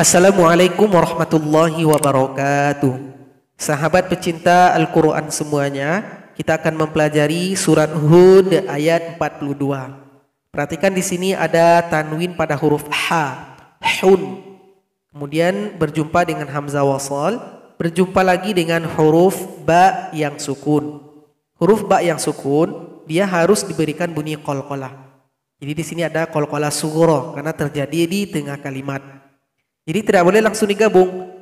Assalamualaikum warahmatullahi wabarakatuh. Sahabat pecinta Al-Quran semuanya, kita akan mempelajari surat Hud ayat 42. Perhatikan di sini ada tanwin pada huruf H, Hun. Kemudian berjumpa dengan Hamzah wasal, berjumpa lagi dengan huruf Ba yang sukun. Huruf Ba yang sukun, dia harus diberikan bunyi kolkolah. Jadi di sini ada kolkolah sugoro karena terjadi di tengah kalimat. Jadi tidak boleh langsung digabung.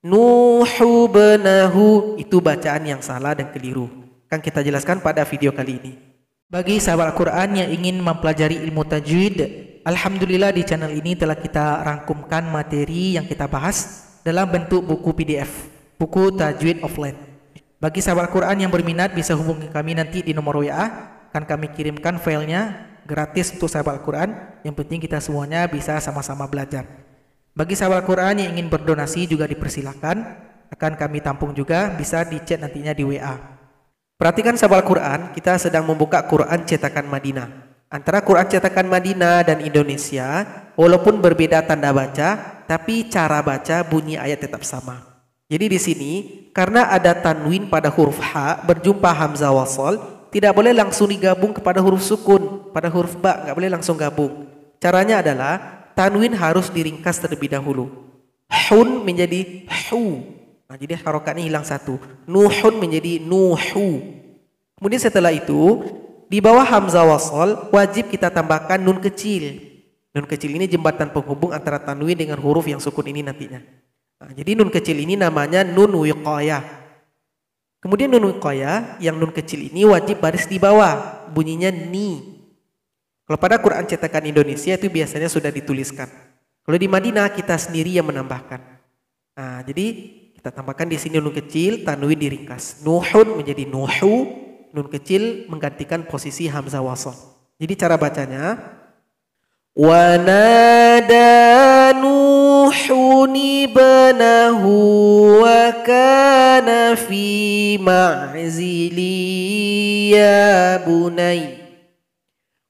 Nuhu benahu itu bacaan yang salah dan keliru. Kan kita jelaskan pada video kali ini. Bagi sahabat Al-Quran yang ingin mempelajari ilmu tajwid, Alhamdulillah di channel ini telah kita rangkumkan materi yang kita bahas dalam bentuk buku PDF, buku tajwid offline. Bagi sahabat Al-Quran yang berminat bisa hubungi kami nanti di nomor WA, akan kami kirimkan filenya gratis untuk sahabat Al-Quran. Yang penting kita semuanya bisa sama-sama belajar. Bagi sahabat Quran yang ingin berdonasi juga dipersilahkan, akan kami tampung juga bisa dicek nantinya di WA. Perhatikan sahabat Quran, kita sedang membuka Quran cetakan Madinah. Antara Quran cetakan Madinah dan Indonesia, walaupun berbeda tanda baca, tapi cara baca bunyi ayat tetap sama. Jadi di sini karena ada tanwin pada huruf H berjumpa hamzah wasol, tidak boleh langsung digabung kepada huruf sukun, pada huruf ba nggak boleh langsung gabung. Caranya adalah tanwin harus diringkas terlebih dahulu. Hun menjadi hu. Nah, jadi harokatnya hilang satu. Nuhun menjadi nuhu. Kemudian setelah itu, di bawah hamzah wasol wajib kita tambahkan nun kecil. Nun kecil ini jembatan penghubung antara tanwin dengan huruf yang sukun ini nantinya. Nah, jadi nun kecil ini namanya nun wiqayah. Kemudian nun wiqayah, yang nun kecil ini wajib baris di bawah. Bunyinya ni. Kalau pada Quran cetakan Indonesia itu biasanya sudah dituliskan. Kalau di Madinah kita sendiri yang menambahkan. Nah, jadi kita tambahkan di sini nun kecil, tanwin diringkas. Nuhun menjadi nuhu, nun kecil menggantikan posisi hamzah Wasol. Jadi cara bacanya wanada nuhun ibnahu wa kana fi ma'zili ya bunayya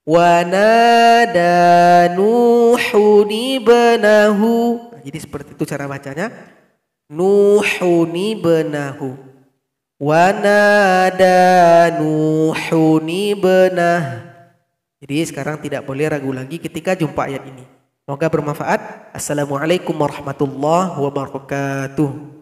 Wanada Nuhun ibnahu. Nah, jadi seperti itu cara bacanya. Nuhun ibnahu. Wanada Nuhun ibnah. Jadi sekarang tidak boleh ragu lagi ketika jumpa ayat ini. Semoga bermanfaat. Assalamualaikum warahmatullahi wabarakatuh.